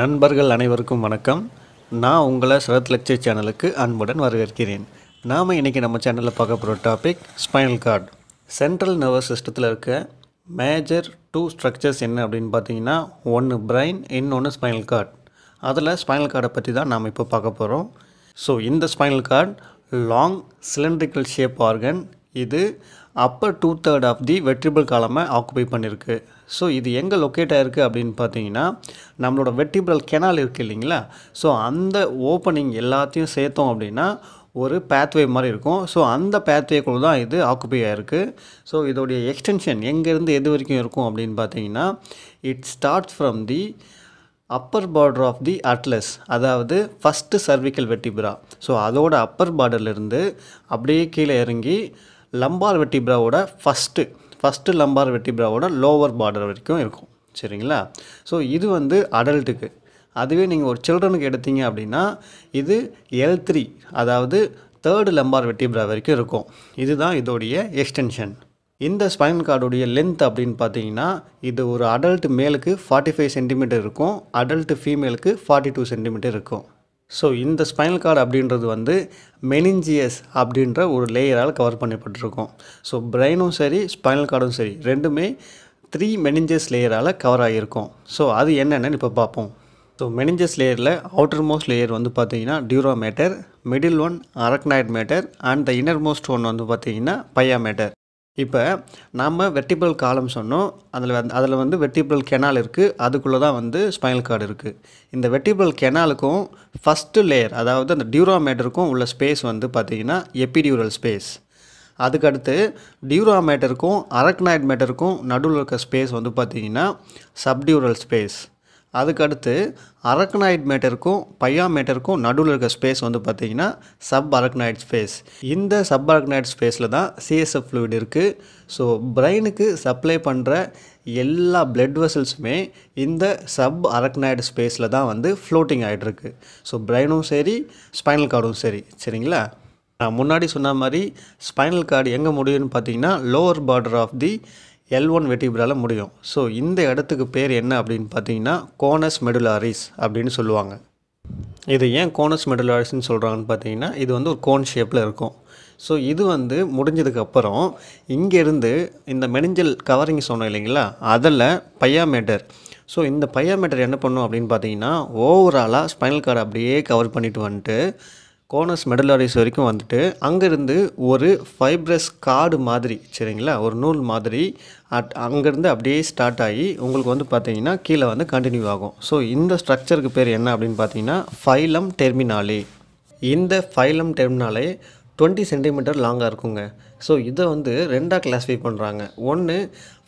நண்பர்கள் அனைவருக்கும் வணக்கம் நான் உங்களை சரத் லக்ஷர் சேனலுக்கு அன்புடன் வரவேற்கிறேன் நாம் இன்றைக்கி நம்ம சேனலில் பார்க்க போகிற topic spinal cord central nervous சிஸ்டத்தில் இருக்க மேஜர் டூ ஸ்ட்ரக்சர்ஸ் என்ன அப்படின்னு பார்த்தீங்கன்னா ஒன்று பிரைன் இன்னொன்று ஸ்பைனல் கார்டு அதில் ஸ்பைனல் கார்டை பற்றி தான் நாம் இப்போ பார்க்க போகிறோம் ஸோ இந்த spinal cord long cylindrical shape organ இது upper two third of the vertebral காலமை ஆக்குபை பண்ணியிருக்கு ஸோ இது எங்கே லொக்கேட் ஆகிருக்கு அப்படின்னு பார்த்தீங்கன்னா நம்மளோட வெட்டிபிரல் கெனால் இருக்குது இல்லைங்களா ஸோ அந்த ஓப்பனிங் எல்லாத்தையும் சேர்த்தோம் அப்படின்னா ஒரு பேத்வே மாதிரி இருக்கும் ஸோ அந்த பேத்வேக்குள்ள தான் இது ஆக்குபை ஆகிருக்கு ஸோ இதோடைய எக்ஸ்டென்ஷன் எங்கேருந்து எது வரைக்கும் இருக்கும் அப்படின்னு பார்த்தீங்கன்னா it start from the upper border of the atlas அதாவது ஃபஸ்ட்டு சர்விக்கல் வெட்டிபிரா ஸோ அதோட அப்பர் பார்டர்லேருந்து அப்படியே கீழே இறங்கி லம்பார் வெட்டிப்ராவோட ஃபஸ்ட்டு ஃபஸ்ட்டு லம்பார் வெட்டிப்ராவோட லோவர் பார்டர் வரைக்கும் இருக்கும் சரிங்களா ஸோ இது வந்து அடல்ட்டுக்கு அதுவே நீங்கள் ஒரு சில்ட்ரனுக்கு எடுத்தீங்க அப்படின்னா இது எல் த்ரீ அதாவது தேர்டு லம்பார் வெட்டிப்ரா வரைக்கும் இருக்கும் இதுதான் இதோடைய எக்ஸ்டென்ஷன் இந்த ஸ்பைனல் கார்டுடைய லென்த் அப்படின்னு பார்த்தீங்கன்னா இது ஒரு அடல்ட் மேலுக்கு ஃபார்ட்டி ஃபைவ் சென்டிமீட்டர் இருக்கும் அடல்ட் ஃபீமேலுக்கு ஃபார்ட்டி டூ சென்டிமீட்டர் இருக்கும் ஸோ இந்த ஸ்பைனல் கார்டு அப்படின்றது வந்து மெனிஞ்சியஸ் அப்படின்ற ஒரு லேயரால் கவர் பண்ணப்பட்டிருக்கும் ஸோ பிரெயினும் சரி ஸ்பைனல் கார்டும் சரி ரெண்டுமே த்ரீ மெனிஞ்சஸ் லேயரால் கவர் ஆகியிருக்கும் ஸோ அது என்னென்னு இப்போ பார்ப்போம் ஸோ மெனிஞ்சஸ் லேயரில் அவுட்டர் மோஸ்ட் லேயர் வந்து பார்த்திங்கன்னா dura mater middle one arachnoid mater and the inner most one வந்து பார்த்திங்கன்னா பையா மேட்டர் இப்போ நம்ம வெர்டிபிள் காலம் சொன்னோம் அதில் வந்து அதில் வந்து வெர்டிபிள் கெனால் இருக்குது அதுக்குள்ளே தான் வந்து ஸ்பைனல் கார்டு இருக்குது இந்த வெர்டிபிள் கெனாலுக்கும் ஃபஸ்ட்டு லேயர் அதாவது அந்த டியூராமேட்டருக்கும் உள்ள ஸ்பேஸ் வந்து பார்த்திங்கன்னா எப்பிடியூரல் ஸ்பேஸ் அதுக்கடுத்து டியூராமேட்டருக்கும் அரக்னாய்ட் மேட்டருக்கும் நடுவில் இருக்க ஸ்பேஸ் வந்து பார்த்திங்கன்னா சப்டியூரல் ஸ்பேஸ் அதுக்கடுத்து அரக்னாய்ட் மேட்டருக்கும் பையா மேட்டருக்கும் நடுவில் இருக்க ஸ்பேஸ் வந்து பார்த்திங்கன்னா சப் அரக்னாய்ட் ஸ்பேஸ் இந்த சப் அரக்னாய்ட் ஸ்பேஸில் தான் சிஎஸ்எஃப் ஃப்ளூயிட் இருக்குது ஸோ பிரெயினுக்கு சப்ளை பண்ணுற எல்லா பிளட் வெசல்ஸுமே இந்த சப் அரக்னாய்டு ஸ்பேஸில் தான் வந்து ஃப்ளோட்டிங் ஆகிட்டுருக்கு ஸோ பிரெயினும் சரி ஸ்பைனல் கார்டும் சரி சரிங்களா நான் முன்னாடி சொன்ன மாதிரி ஸ்பைனல் கார்டு எங்கே முடியும்னு பார்த்தீங்கன்னா lower border of the L one வெட்டிபிரால் முடியும் ஸோ இந்த இடத்துக்கு பேர் என்ன அப்படின்னு பார்த்தீங்கன்னா கோனஸ் மெடுலாரிஸ் அப்படின்னு சொல்லுவாங்க இது ஏன் கோனஸ் மெடுலாரிஸ்ன்னு சொல்கிறாங்கன்னு பார்த்தீங்கன்னா இது வந்து ஒரு கோன் ஷேப்பில் இருக்கும் ஸோ இது வந்து முடிஞ்சதுக்கப்புறம் இங்கேருந்து இந்த மெனிஞ்சல் கவரிங் சொன்னோம் இல்லைங்களா அதில் பையாமீட்டர் ஸோ இந்த பையாமீட்டர் என்ன பண்ணும் அப்படின்னு பார்த்தீங்கன்னா ஓவராலாக ஸ்பைனல் கார்டு அப்படியே கவர் பண்ணிட்டு வந்துட்டு கோனஸ் மெடலாரிஸ் வரைக்கும் வந்துட்டு அங்கேருந்து ஒரு ஃபைப்ரஸ் கார்டு மாதிரி சரிங்களா ஒரு நூல் மாதிரி அட் அங்கேருந்து அப்படியே ஸ்டார்ட் ஆகி உங்களுக்கு வந்து பார்த்தீங்கன்னா கீழே வந்து கண்டினியூ ஆகும் ஸோ இந்த ஸ்ட்ரக்சருக்கு பேர் என்ன அப்படின்னு பார்த்தீங்கன்னா ஃபைலம் டெர்மினாலே இந்த ஃபைலம் டெர்மினாலே டுவெண்ட்டி சென்டிமீட்டர் லாங்காக இருக்குங்க ஸோ இதை வந்து ரெண்டாக கிளாஸிஃபை பண்ணுறாங்க ஒன்று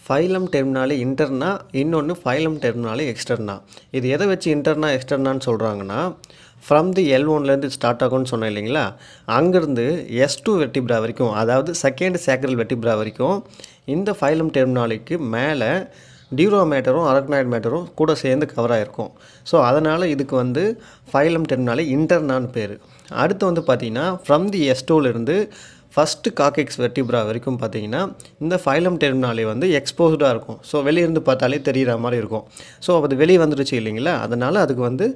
ஃபைலம் டெர்மினாலே இன்டர்னா இன்னொன்று ஃபைலம் டெர்மினாலே எக்ஸ்டர்னா இது எதை வச்சு இன்டர்னா எக்ஸ்டர்னான்னு சொல்கிறாங்கன்னா ஃப்ரம் தி எல் ஒன்லேருந்து ஸ்டார்ட் ஆகும்னு சொன்னேன் இல்லைங்களா அங்கேருந்து எஸ் டூ வெட்டிப்ரா வரைக்கும் அதாவது செகண்ட் சேக்கரல் வெட்டிப்ரா வரைக்கும் இந்த ஃபைலம் டெர்மினாலிக்கு மேலே டியூரோ மேட்டரும் அரக்னாய்ட் மேட்டரும் கூட சேர்ந்து கவர் ஆகிருக்கும் ஸோ அதனால் இதுக்கு வந்து ஃபைலம் டெர்மினாலே இன்டர்னான்னு பேர் அடுத்து வந்து பார்த்திங்கன்னா ஃப்ரம் தி எஸ் டூலேருந்து ஃபஸ்ட்டு காக்கெக்ஸ் வெர்டிப்ரா வரைக்கும் பார்த்தீங்கன்னா இந்த ஃபைலம் டெர்மினாலே வந்து எக்ஸ்போஸ்டாக இருக்கும் ஸோ வெளியிருந்து பார்த்தாலே தெரிகிற மாதிரி இருக்கும் ஸோ அது வெளியே வந்துருச்சு இல்லைங்களா அதனால் அதுக்கு வந்து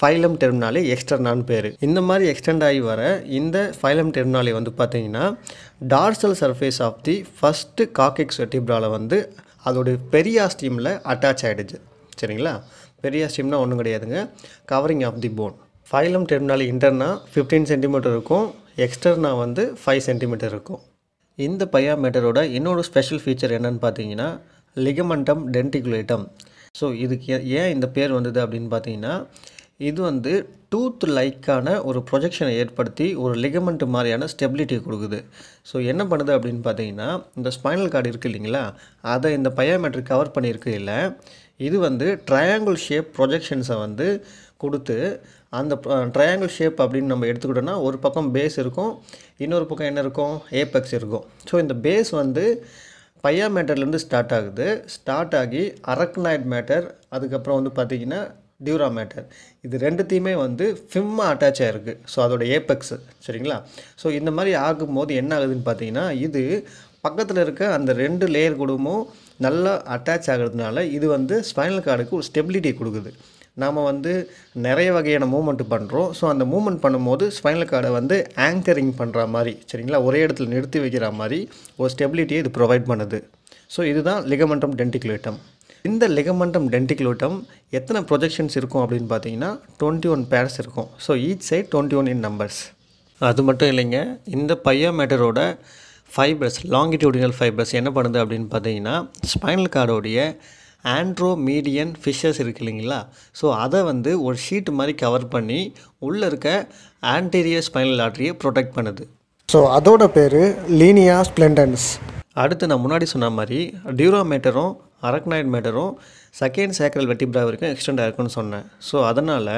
ஃபைலம் டெர்மினாலே எக்ஸ்டர்னான்னு பேர் இந்த மாதிரி எக்ஸ்டெண்ட் ஆகி வர இந்த ஃபைலம் டெர்மினாலே வந்து பார்த்தீங்கன்னா dorsal surface of the first coccyx வெர்டிப்ராவில் வந்து அதோடைய பெரியாஸ்டியமில் அட்டாச் ஆகிடுச்சு சரிங்களா ஸ்டீம்னால் ஒன்றும் கிடையாதுங்க covering of the bone filum terminale interna fifteen centimetre இருக்கும் எக்ஸ்டர்னா வந்து ஃபைவ் சென்டிமீட்டர் இருக்கும் இந்த பயாமீட்டரோட இன்னொரு ஸ்பெஷல் ஃபீச்சர் என்னன்னு பார்த்தீங்கன்னா லிகமண்டம் டென்டிகுலேட்டம் ஸோ இதுக்கு ஏன் இந்த பேர் வந்தது அப்படின்னு பார்த்தீங்கன்னா இது வந்து டூத் லைக்கான ஒரு ப்ரொஜெக்ஷனை ஏற்படுத்தி ஒரு லிகமெண்ட் மாதிரியான ஸ்டெபிலிட்டி கொடுக்குது ஸோ என்ன பண்ணுது அப்படின்னு பார்த்தீங்கன்னா இந்த ஸ்பைனல் கார்டு இருக்குது இல்லைங்களா அதை இந்த பயோமெட்ரிக் கவர் பண்ணியிருக்கு இல்லை இது வந்து ட்ரையாங்கிள் ஷேப் ப்ரொஜெக்ஷன்ஸை வந்து கொடுத்து அந்த ட்ரையாங்கிள் ஷேப் அப்படின்னு நம்ம எடுத்துக்கிட்டோன்னா ஒரு பக்கம் பேஸ் இருக்கும் இன்னொரு பக்கம் என்ன இருக்கும் ஏபெக்ஸ் இருக்கும் ஸோ இந்த பேஸ் வந்து பையா மேட்டர்லேருந்து ஸ்டார்ட் ஆகுது ஸ்டார்ட் ஆகி அரக்னாய்ட் மேட்டர் அதுக்கப்புறம் வந்து பார்த்திங்கன்னா டியூரா மேட்டர் இது ரெண்டுத்தையுமே வந்து ஃபிம்மாக அட்டாச் ஆகிருக்கு ஸோ அதோட ஏபெக்ஸு சரிங்களா ஸோ இந்த மாதிரி ஆகும்போது என்ன ஆகுதுன்னு பார்த்தீங்கன்னா இது பக்கத்தில் இருக்க அந்த ரெண்டு லேயர் கூடமும் நல்லா அட்டாச் ஆகிறதுனால இது வந்து ஸ்பைனல் கார்டுக்கு ஒரு ஸ்டெபிலிட்டி கொடுக்குது நாம் வந்து நிறைய வகையான மூமெண்ட் பண்ணுறோம் ஸோ அந்த மூமெண்ட் பண்ணும்போது ஸ்பைனல் கார்டை வந்து ஆங்கரிங் பண்ணுற மாதிரி சரிங்களா ஒரே இடத்துல நிறுத்தி வைக்கிற மாதிரி ஒரு ஸ்டெபிலிட்டியை இது ப்ரொவைட் பண்ணுது ஸோ இதுதான் லிகமண்டம் டென்டிகுலேட்டம் இந்த லிகமண்டம் டென்டிகுலோட்டம் எத்தனை ப்ரொஜெக்ஷன்ஸ் இருக்கும் அப்படின்னு பார்த்தீங்கன்னா டுவெண்ட்டி ஒன் பேர்ஸ் இருக்கும் so each side twenty one in numbers அது மட்டும் இல்லைங்க இந்த பையோமேட்டரோட ஃபைபர்ஸ் லாங்கிடியூடினல் ஃபைபர்ஸ் என்ன பண்ணுது அப்படின்னு பார்த்தீங்கன்னா ஸ்பைனல் கார்டோடைய ஆண்ட்ரோமீடியன் ஃபிஷர்ஸ் இருக்குது இல்லைங்களா ஸோ அதை வந்து ஒரு ஷீட் மாதிரி கவர் பண்ணி உள்ளே இருக்க ஆன்டீரியர் ஸ்பைனல் ஆர்டரியை ப்ரொடெக்ட் பண்ணுது ஸோ அதோட பேர் லீனியா ஸ்ப்ளெண்டன்ஸ் அடுத்து நான் முன்னாடி சொன்ன மாதிரி டியூரோமேட்டரும் அரக்னாய்ட் மேட்டரும் செகண்ட் சேக்கரல் வெட்டிப்ரா வரைக்கும் எக்ஸ்டெண்ட் ஆயிருக்குன்னு சொன்னேன் ஸோ அதனால்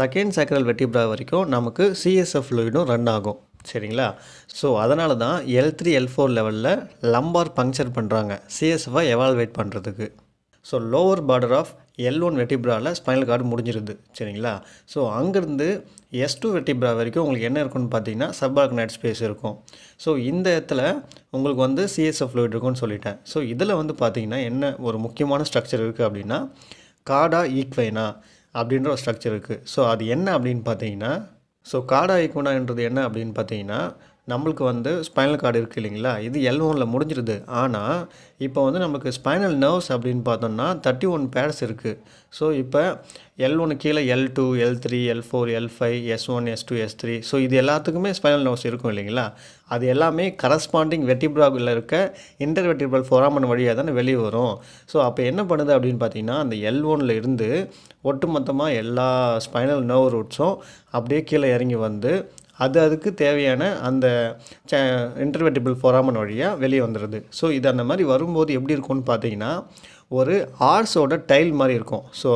செகண்ட் சேக்கரல் வெட்டிப்ரா வரைக்கும் நமக்கு சிஎஸ்எஃப் ஃப்ளூயிடும் ரன் ஆகும் சரிங்களா ஸோ அதனால தான் எல் த்ரீ எல் ஃபோர் லெவலில் லம்பார் பங்க்சர் பண்ணுறாங்க சிஎஸ்எஃபாக எவால்வேட் பண்ணுறதுக்கு so lower border of L one வெட்டிப்ராவில் ஸ்பைனல் கார்டு முடிஞ்சிருது சரிங்களா ஸோ அங்கேருந்து எஸ் டூ வெட்டிப்ரா வரைக்கும் உங்களுக்கு என்ன இருக்குன்னு பார்த்தீங்கன்னா நைட் ஸ்பேஸ் இருக்கும் ஸோ இந்த இடத்துல உங்களுக்கு வந்து சிஎஸ்எஃப் ஃப்ளூட் இருக்கும்னு சொல்லிட்டேன் ஸோ இதில் வந்து பார்த்தீங்கன்னா என்ன ஒரு முக்கியமான ஸ்ட்ரக்சர் இருக்குது அப்படின்னா காடா ஈக்வைனா அப்படின்ற ஒரு ஸ்ட்ரக்சர் இருக்குது ஸோ அது என்ன அப்படின்னு பார்த்தீங்கன்னா ஸோ கார்டு ஐக்கோனான்றது என்ன அப்படின்னு பார்த்தீங்கன்னா நம்மளுக்கு வந்து ஸ்பைனல் கார்டு இருக்குது இல்லைங்களா இது எல் ஒனில் முடிஞ்சிருது ஆனால் இப்போ வந்து நமக்கு ஸ்பைனல் நர்வ்ஸ் அப்படின்னு பார்த்தோம்னா தேர்ட்டி ஒன் பேர்ஸ் இருக்குது ஸோ இப்போ எல் ஒன் கீழே L two L three L four L five S one S two S three so இது எல்லாத்துக்குமே ஸ்பைனல் நர்வ்ஸ் இருக்கும் இல்லைங்களா அது எல்லாமே கரஸ்பாண்டிங் வெட்டிப்ராவில் இருக்க இன்டர் வெட்டிப்ரால் ஃபோராமன் வழியாக தானே வெளியே வரும் ஸோ அப்போ என்ன பண்ணுது அப்படின்னு பார்த்தீங்கன்னா அந்த எல் ஒனில் இருந்து ஒட்டுமொத்தமாக எல்லா ஸ்பைனல் நர்வ் ரூட்ஸும் அப்படியே கீழே இறங்கி வந்து அது அதுக்கு தேவையான அந்த இன்டர்வெட்டிபிள் ஃபொராமன் வழியாக வெளியே வந்துடுது ஸோ இது அந்த மாதிரி வரும்போது எப்படி இருக்கும்னு பார்த்தீங்கன்னா ஒரு ஹார்ஸோட டைல் மாதிரி இருக்கும் ஸோ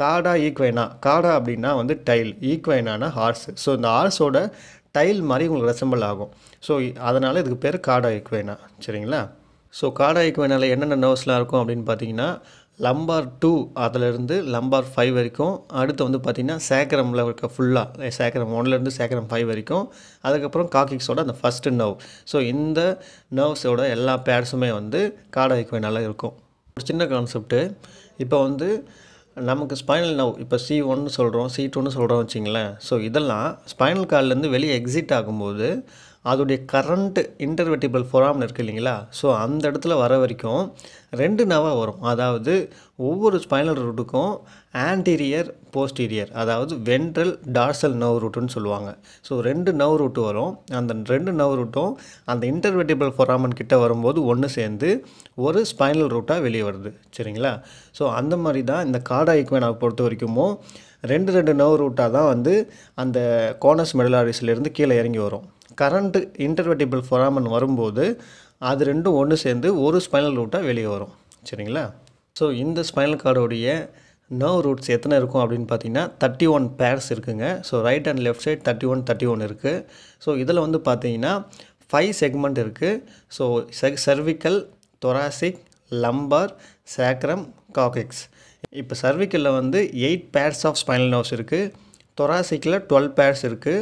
காடா ஈக்வைனா காடா அப்படின்னா வந்து டைல் ஈக்வைனானா ஹார்ஸ் ஸோ இந்த ஹார்ஸோட டைல் மாதிரி உங்களுக்கு ரெசம்பிள் ஆகும் ஸோ அதனால் இதுக்கு பேர் காடா ஈக்வைனா சரிங்களா ஸோ காடா ஈக்வைனால என்னென்ன நர்வ்ஸ்லாம் இருக்கும் அப்படின்னு பார்த்தீங்கன்னா லம்பார் டூ அதிலிருந்து லம்பார் ஃபைவ் வரைக்கும் அடுத்து வந்து பார்த்திங்கன்னா சேக்கரமில் இருக்க ஃபுல்லாக சேக்கரம் ஒன்லேருந்து சேக்கரம் ஃபைவ் வரைக்கும் அதுக்கப்புறம் காக்கிக்ஸோட அந்த ஃபஸ்ட்டு நர்வ் ஸோ இந்த நர்வ்ஸோட எல்லா பேட்ஸுமே வந்து காடை காடாய்க்குவைனால இருக்கும் ஒரு சின்ன கான்செப்ட்டு இப்போ வந்து நமக்கு ஸ்பைனல் நவ் இப்போ சி ஒன்னு சொல்கிறோம் சி டூன்னு சொல்கிறோம் வச்சிங்களேன் ஸோ இதெல்லாம் ஸ்பைனல் கார்ட்லேருந்து வெளியே எக்ஸிட் ஆகும்போது அதோடைய கரண்ட் இன்டர்வெட்டிபிள் ஃபோராம்னு இருக்குது இல்லைங்களா ஸோ அந்த இடத்துல வர வரைக்கும் ரெண்டு நவாக வரும் அதாவது ஒவ்வொரு ஸ்பைனல் ரூட்டுக்கும் ஆன்டீரியர் போஸ்டீரியர் அதாவது வென்ட்ரல் டார்சல் நவ் ரூட்டுன்னு சொல்லுவாங்க ஸோ ரெண்டு நவ் ரூட்டு வரும் அந்த ரெண்டு நவ் ரூட்டும் அந்த இன்டர்வெட்டிபிள் ஃபொராமன் கிட்ட வரும்போது ஒன்று சேர்ந்து ஒரு ஸ்பைனல் ரூட்டாக வெளியே வருது சரிங்களா ஸோ அந்த மாதிரி தான் இந்த காடா இக்வேனாவை பொறுத்த வரைக்குமோ ரெண்டு ரெண்டு நவ் ரூட்டாக தான் வந்து அந்த கோனஸ் மெடலாரிஸ்லேருந்து கீழே இறங்கி வரும் கரண்ட்டு இன்டர்வெட்டிபிள் ஃபொராமன் வரும்போது அது ரெண்டும் ஒன்று சேர்ந்து ஒரு ஸ்பைனல் ரூட்டாக வெளியே வரும் சரிங்களா ஸோ இந்த ஸ்பைனல் கார்டோடைய நர்வ் ரூட்ஸ் எத்தனை இருக்கும் அப்படின்னு பார்த்தீங்கன்னா தேர்ட்டி ஒன் பேர்ஸ் இருக்குங்க so right and left side thirty one thirty one இருக்குது ஸோ இதில் வந்து பார்த்தீங்கன்னா ஃபைவ் செக்மெண்ட் இருக்குது so cervical thoracic lumbar sacrum coccyx இப்போ சர்விக்கலில் வந்து eight pairs of spinal nerves இருக்குது தொராசிக்கில் டுவெல் பேர்ஸ் இருக்குது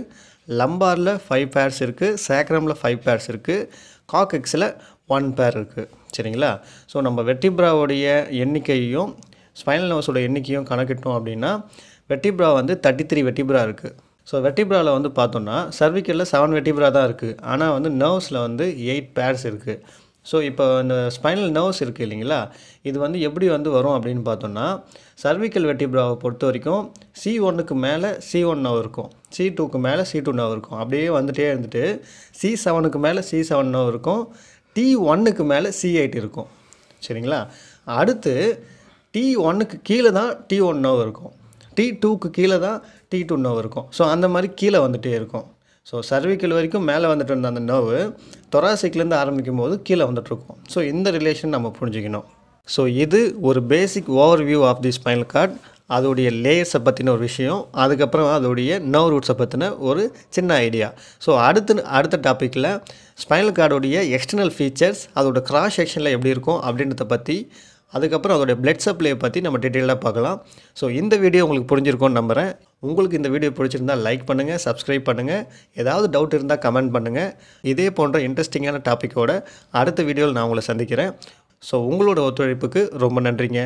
லம்பாரில் ஃபைவ் பேர்ஸ் இருக்குது சேக்ரமில் ஃபைவ் பேர்ஸ் இருக்குது காக் எக்ஸில் ஒன் பேர் இருக்குது சரிங்களா ஸோ நம்ம வெட்டிப்ராவுடைய எண்ணிக்கையும் ஸ்பைனல் நர்ஸோட எண்ணிக்கையும் கணக்கிட்டோம் அப்படின்னா வெட்டிப்ரா வந்து தேர்ட்டி த்ரீ வெட்டிப்ரா இருக்குது ஸோ வெட்டிப்ராவில் வந்து பார்த்தோம்னா சர்விக்கலில் செவன் வெட்டிப்ரா தான் இருக்குது ஆனால் வந்து நர்வ்ஸில் வந்து எயிட் பேர்ஸ் இருக்குது ஸோ இப்போ இந்த ஸ்பைனல் நர்வ்ஸ் இருக்குது இல்லைங்களா இது வந்து எப்படி வந்து வரும் அப்படின்னு பார்த்தோம்னா சர்விக்கல் ப்ராவை பொறுத்த வரைக்கும் சி ஒன்றுக்கு மேலே சி ஒன் நவ் இருக்கும் சி டூக்கு மேலே சி டூ நவ் இருக்கும் அப்படியே வந்துகிட்டே இருந்துட்டு சி செவனுக்கு மேலே சி செவன் நவ் இருக்கும் டி ஒன்னுக்கு மேலே சி எயிட் இருக்கும் சரிங்களா அடுத்து டி ஒன்னுக்கு கீழே தான் டி ஒன் நவ் இருக்கும் டி டூக்கு கீழே தான் டி டூ நவ் இருக்கும் ஸோ அந்த மாதிரி கீழே வந்துகிட்டே இருக்கும் ஸோ சர்விக்கல் வரைக்கும் மேலே வந்துட்டு இருந்த அந்த நர்வு தொராசிக்லேருந்து ஆரம்பிக்கும் போது கீழே வந்துட்டுருக்கும் ஸோ இந்த ரிலேஷன் நம்ம புரிஞ்சுக்கணும் ஸோ இது ஒரு basic overview of the spinal cord அதோடைய லேயர்ஸை பற்றின ஒரு விஷயம் அதுக்கப்புறம் அதோடைய நவ் ரூட்ஸை பற்றின ஒரு சின்ன ஐடியா ஸோ அடுத்து அடுத்த டாப்பிக்கில் ஸ்பைனல் கார்டோடைய எக்ஸ்டர்னல் ஃபீச்சர்ஸ் அதோட கிராஸ் செக்ஷனில் எப்படி இருக்கும் அப்படின்றத பற்றி அதுக்கப்புறம் அதோடைய பிளட் சப்ளை பற்றி நம்ம டீட்டெயிலாக பார்க்கலாம் ஸோ இந்த வீடியோ உங்களுக்கு புரிஞ்சிருக்கும்னு நம்புகிறேன் உங்களுக்கு இந்த வீடியோ பிடிச்சிருந்தால் லைக் பண்ணுங்கள் சப்ஸ்கிரைப் பண்ணுங்கள் ஏதாவது டவுட் இருந்தால் கமெண்ட் பண்ணுங்கள் இதே போன்ற இன்ட்ரெஸ்டிங்கான டாப்பிக்கோட அடுத்த வீடியோவில் நான் உங்களை சந்திக்கிறேன் ஸோ உங்களோட ஒத்துழைப்புக்கு ரொம்ப நன்றிங்க